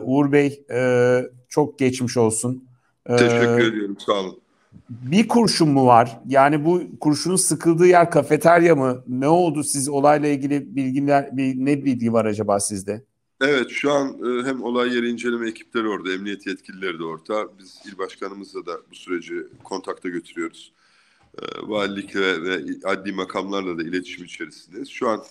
Uğur Bey e, çok geçmiş olsun. E, Teşekkür ediyorum sağ olun. Bir kurşun mu var? Yani bu kurşunun sıkıldığı yer kafeterya mı? Ne oldu siz olayla ilgili bilgiler bir, ne bilgi var acaba sizde? Evet şu an e, hem olay yeri inceleme ekipleri orada, emniyet yetkilileri de orada. Biz il başkanımızla da bu süreci kontakta götürüyoruz. E, valilik ve, ve adli makamlarla da iletişim içerisindeyiz. Şu an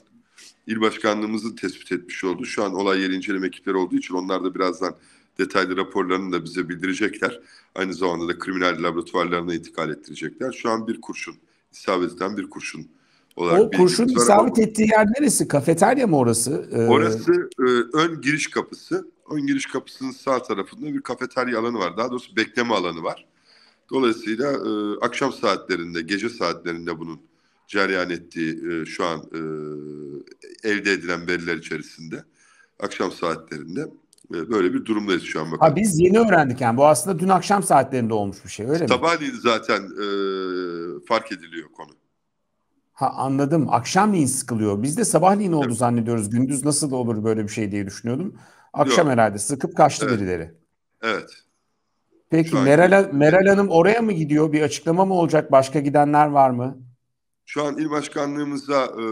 il başkanlığımızı tespit etmiş oldu. Şu an olay yeri inceleme ekipleri olduğu için onlar da birazdan detaylı raporlarını da bize bildirecekler. Aynı zamanda da kriminal laboratuvarlarına intikal ettirecekler. Şu an bir kurşun, isabet eden bir kurşun olarak. O kurşun isabet ama... ettiği yer neresi? Kafeterya mı orası? Ee... Orası e, ön giriş kapısı. Ön giriş kapısının sağ tarafında bir kafeterya alanı var. Daha doğrusu bekleme alanı var. Dolayısıyla e, akşam saatlerinde, gece saatlerinde bunun cereyan ettiği e, şu an e, elde edilen veriler içerisinde akşam saatlerinde e, böyle bir durumdayız şu an. Bakalım. Ha, biz yeni öğrendik yani bu aslında dün akşam saatlerinde olmuş bir şey öyle Sabahleyin mi? Sabahleyin zaten e, fark ediliyor konu. Ha anladım. Akşamleyin sıkılıyor. Biz de sabahleyin oldu evet. zannediyoruz. Gündüz nasıl olur böyle bir şey diye düşünüyordum. Akşam Yok. herhalde sıkıp kaçtı evet. birileri. Evet. Peki Meral, Meral Hanım oraya mı gidiyor? Bir açıklama mı olacak? Başka gidenler var mı? Şu an il başkanlığımıza e,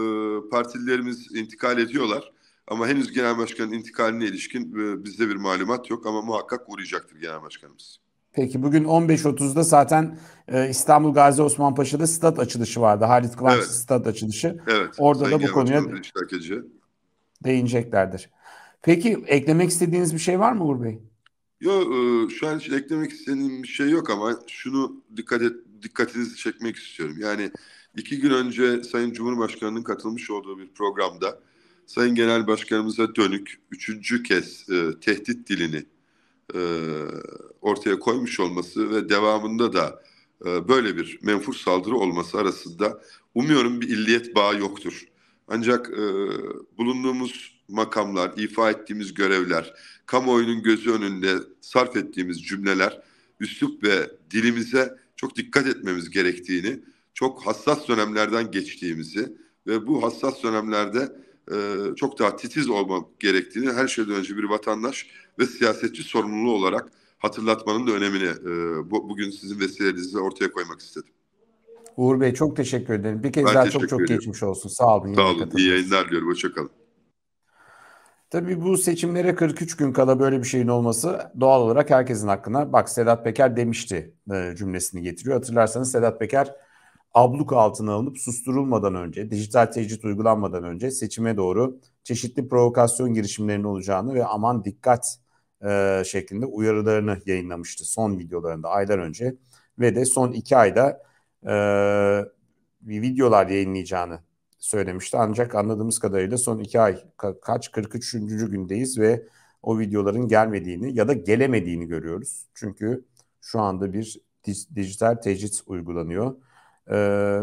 partililerimiz intikal ediyorlar. Ama henüz genel başkanın intikaline ilişkin e, bizde bir malumat yok ama muhakkak uğrayacaktır genel başkanımız. Peki bugün 15.30'da zaten e, İstanbul Gazi Osman Paşa'da stat açılışı vardı. Halit Kıvanç evet. stat açılışı. Evet. Orada Sayın da bu konuya değineceklerdir. Peki eklemek istediğiniz bir şey var mı Uğur Bey? Yok e, şu an için eklemek istediğim bir şey yok ama şunu dikkat et, dikkatinizi çekmek istiyorum. Yani iki gün önce Sayın Cumhurbaşkanı'nın katılmış olduğu bir programda Sayın Genel Başkanımıza dönük üçüncü kez e, tehdit dilini e, ortaya koymuş olması ve devamında da e, böyle bir menfur saldırı olması arasında umuyorum bir illiyet bağı yoktur. Ancak e, bulunduğumuz makamlar, ifa ettiğimiz görevler, kamuoyunun gözü önünde sarf ettiğimiz cümleler, üslup ve dilimize çok dikkat etmemiz gerektiğini, çok hassas dönemlerden geçtiğimizi ve bu hassas dönemlerde e, çok daha titiz olmak gerektiğini her şeyden önce bir vatandaş ve siyasetçi sorumluluğu olarak hatırlatmanın da önemini e, bu, bugün sizin vesilenizle ortaya koymak istedim. Uğur Bey çok teşekkür ederim. Bir kez ben daha çok çok ediyorum. geçmiş olsun. Sağ olun. Sağ olun. İyi yayınlar diliyorum. Hoşçakalın. Tabii bu seçimlere 43 gün kala böyle bir şeyin olması doğal olarak herkesin hakkına bak Sedat Peker demişti e, cümlesini getiriyor. Hatırlarsanız Sedat Peker abluk altına alınıp susturulmadan önce, dijital tecrit uygulanmadan önce seçime doğru çeşitli provokasyon girişimlerinin olacağını ve aman dikkat e, şeklinde uyarılarını yayınlamıştı son videolarında aylar önce. Ve de son iki ayda e, videolar yayınlayacağını söylemişti. Ancak anladığımız kadarıyla son iki ay ka- kaç 43. gündeyiz ve o videoların gelmediğini ya da gelemediğini görüyoruz. Çünkü şu anda bir dij- dijital tecrit uygulanıyor. Ee,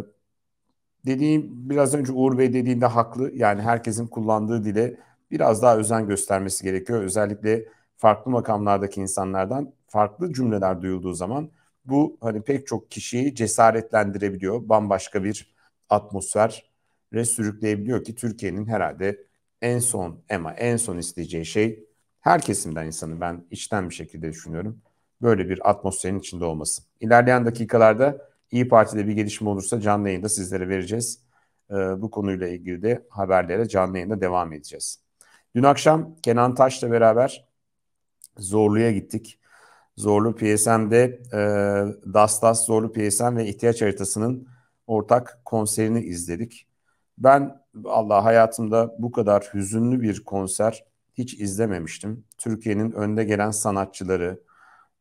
dediğim biraz önce Uğur Bey dediğinde haklı. Yani herkesin kullandığı dile biraz daha özen göstermesi gerekiyor. Özellikle farklı makamlardaki insanlardan farklı cümleler duyulduğu zaman bu hani pek çok kişiyi cesaretlendirebiliyor. Bambaşka bir atmosfer re sürükleyebiliyor ki Türkiye'nin herhalde en son ama en son isteyeceği şey her kesimden insanı ben içten bir şekilde düşünüyorum. Böyle bir atmosferin içinde olması. İlerleyen dakikalarda İyi Parti'de bir gelişme olursa canlı yayında sizlere vereceğiz. Ee, bu konuyla ilgili de haberlere canlı yayında devam edeceğiz. Dün akşam Kenan Taş'la beraber Zorlu'ya gittik. Zorlu PSM'de e, Dastas Zorlu PSM ve ihtiyaç haritasının ortak konserini izledik. Ben Allah hayatımda bu kadar hüzünlü bir konser hiç izlememiştim. Türkiye'nin önde gelen sanatçıları,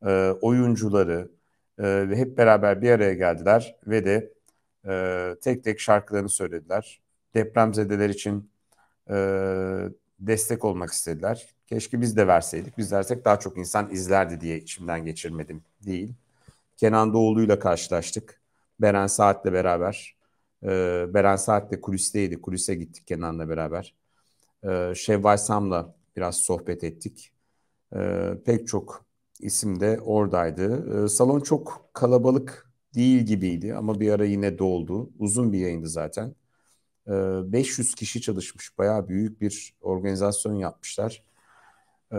e, oyuncuları e, ve hep beraber bir araya geldiler ve de e, tek tek şarkılarını söylediler. Depremzedeler için e, destek olmak istediler. Keşke biz de verseydik. Biz versek daha çok insan izlerdi diye içimden geçirmedim değil. Kenan Doğulu'yla karşılaştık. Beren Saat'le beraber ee, Beren Saat de kulisteydi. Kulise gittik Kenan'la beraber. Ee, Şevval Sam'la biraz sohbet ettik. Ee, pek çok isim de oradaydı. Ee, salon çok kalabalık değil gibiydi ama bir ara yine doldu. Uzun bir yayındı zaten. Ee, 500 kişi çalışmış. Bayağı büyük bir organizasyon yapmışlar. Ee,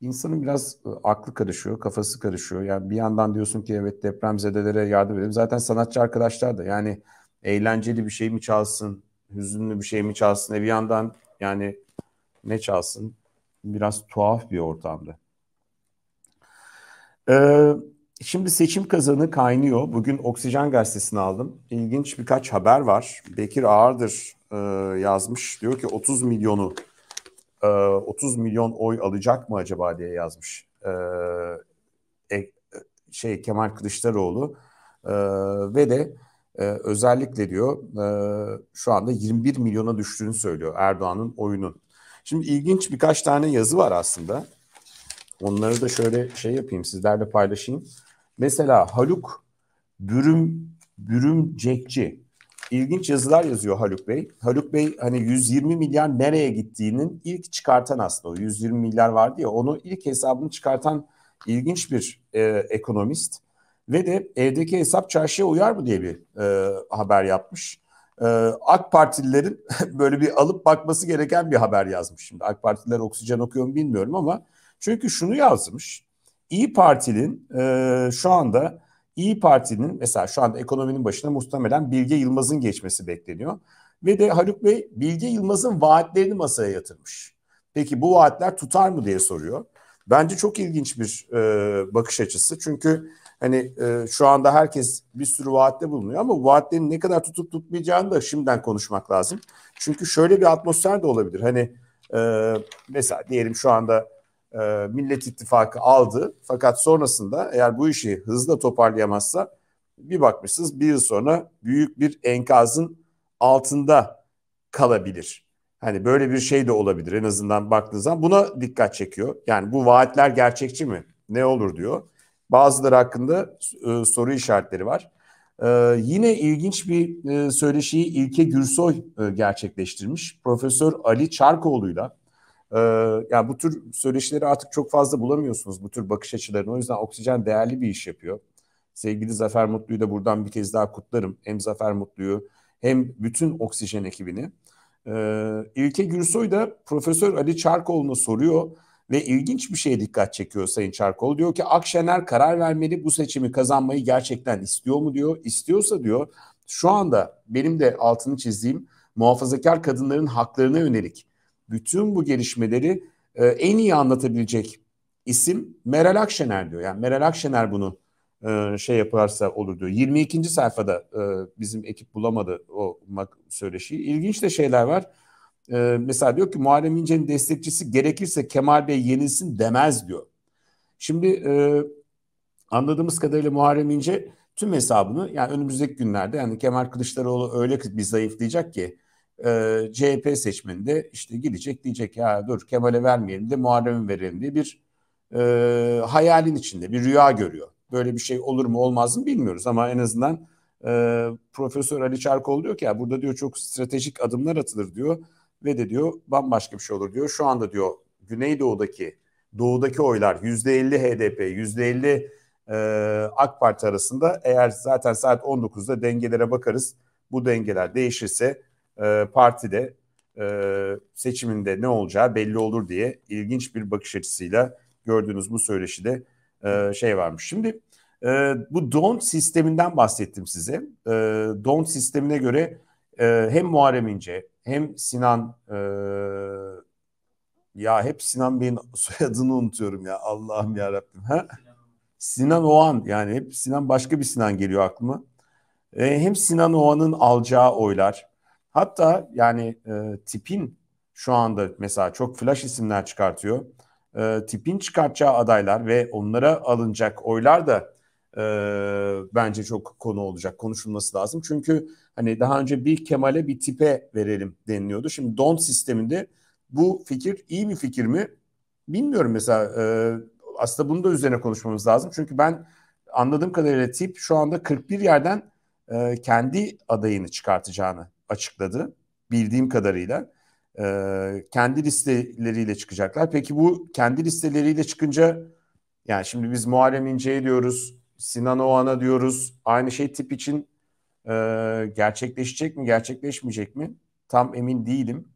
insanın biraz e, aklı karışıyor, kafası karışıyor. Yani bir yandan diyorsun ki evet deprem zedelere yardım edelim. Zaten sanatçı arkadaşlar da yani eğlenceli bir şey mi çalsın, hüzünlü bir şey mi çalsın? E bir yandan yani ne çalsın? Biraz tuhaf bir ortamda. Ee, şimdi seçim kazanı kaynıyor. Bugün Oksijen Gazetesi'ni aldım. İlginç birkaç haber var. Bekir Ağırdır e, yazmış. Diyor ki 30 milyonu e, 30 milyon oy alacak mı acaba diye yazmış. E, e şey Kemal Kılıçdaroğlu e, ve de ee, özellikle diyor e, şu anda 21 milyona düştüğünü söylüyor Erdoğan'ın oyunun. Şimdi ilginç birkaç tane yazı var aslında. Onları da şöyle şey yapayım sizlerle paylaşayım. Mesela Haluk Bürüm Bürümcekçi ilginç yazılar yazıyor Haluk Bey. Haluk Bey hani 120 milyar nereye gittiğinin ilk çıkartan aslında o 120 milyar vardı ya onu ilk hesabını çıkartan ilginç bir e, ekonomist ve de evdeki hesap çarşıya uyar mı diye bir e, haber yapmış. E, AK Partililerin böyle bir alıp bakması gereken bir haber yazmış. Şimdi AK Partililer oksijen okuyor mu bilmiyorum ama çünkü şunu yazmış. İyi Parti'nin e, şu anda İyi Parti'nin mesela şu anda ekonominin başına muhtemelen Bilge Yılmaz'ın geçmesi bekleniyor. Ve de Haluk Bey Bilge Yılmaz'ın vaatlerini masaya yatırmış. Peki bu vaatler tutar mı diye soruyor. Bence çok ilginç bir e, bakış açısı. Çünkü Hani e, şu anda herkes bir sürü vaatte bulunuyor ama bu vaatlerin ne kadar tutup tutmayacağını da şimdiden konuşmak lazım. Çünkü şöyle bir atmosfer de olabilir. Hani e, mesela diyelim şu anda e, Millet İttifakı aldı fakat sonrasında eğer bu işi hızla toparlayamazsa bir bakmışsınız bir yıl sonra büyük bir enkazın altında kalabilir. Hani böyle bir şey de olabilir en azından baktığınız zaman buna dikkat çekiyor. Yani bu vaatler gerçekçi mi? Ne olur diyor. Bazıları hakkında e, soru işaretleri var. Ee, yine ilginç bir e, söyleşiyi İlke Gürsoy e, gerçekleştirmiş. Profesör Ali Çarkoğlu'yla. Ee, yani bu tür söyleşileri artık çok fazla bulamıyorsunuz. Bu tür bakış açılarını. O yüzden Oksijen değerli bir iş yapıyor. Sevgili Zafer Mutlu'yu da buradan bir kez daha kutlarım. Hem Zafer Mutlu'yu hem bütün Oksijen ekibini. Ee, İlke Gürsoy da Profesör Ali Çarkoğlu'na soruyor. Ve ilginç bir şeye dikkat çekiyor Sayın Çarkoğlu Diyor ki Akşener karar vermeli bu seçimi kazanmayı gerçekten istiyor mu diyor. İstiyorsa diyor şu anda benim de altını çizdiğim muhafazakar kadınların haklarına yönelik bütün bu gelişmeleri e, en iyi anlatabilecek isim Meral Akşener diyor. Yani Meral Akşener bunu e, şey yaparsa olur diyor. 22. sayfada e, bizim ekip bulamadı o söyleşiyi. İlginç de şeyler var. Ee, mesela diyor ki Muharrem İnce'nin destekçisi gerekirse Kemal Bey yenilsin demez diyor. Şimdi e, anladığımız kadarıyla Muharrem İnce tüm hesabını yani önümüzdeki günlerde yani Kemal Kılıçdaroğlu öyle bir zayıflayacak ki e, CHP seçmeninde işte gidecek diyecek ya dur Kemal'e vermeyelim de Muharrem'e verelim diye bir e, hayalin içinde bir rüya görüyor. Böyle bir şey olur mu olmaz mı bilmiyoruz ama en azından e, Profesör Ali Çarkoğlu diyor ki ya burada diyor çok stratejik adımlar atılır diyor ve de diyor bambaşka bir şey olur diyor. Şu anda diyor Güneydoğu'daki doğudaki oylar %50 HDP, %50 e, AK Parti arasında eğer zaten saat 19'da dengelere bakarız. Bu dengeler değişirse e, partide e, seçiminde ne olacağı belli olur diye ilginç bir bakış açısıyla gördüğünüz bu söyleşide e, şey varmış. Şimdi e, bu don sisteminden bahsettim size. E, don sistemine göre e, hem Muharrem İnce hem Sinan e, ya hep Sinan Bey'in soyadını unutuyorum ya Allah'ım ya Rabbim. Ha? Sinan Oğan yani hep Sinan başka bir Sinan geliyor aklıma. E, hem Sinan Oğan'ın alacağı oylar hatta yani e, tipin şu anda mesela çok flash isimler çıkartıyor. E, tipin çıkartacağı adaylar ve onlara alınacak oylar da e, bence çok konu olacak. Konuşulması lazım. Çünkü hani daha önce bir Kemal'e bir tipe verelim deniliyordu. Şimdi don sisteminde bu fikir iyi bir fikir mi? Bilmiyorum mesela e, aslında bunu da üzerine konuşmamız lazım. Çünkü ben anladığım kadarıyla tip şu anda 41 yerden e, kendi adayını çıkartacağını açıkladı. Bildiğim kadarıyla e, kendi listeleriyle çıkacaklar. Peki bu kendi listeleriyle çıkınca yani şimdi biz Muharrem İnce'ye diyoruz, Sinan Oğan'a diyoruz. Aynı şey tip için e, gerçekleşecek mi, gerçekleşmeyecek mi? Tam emin değilim.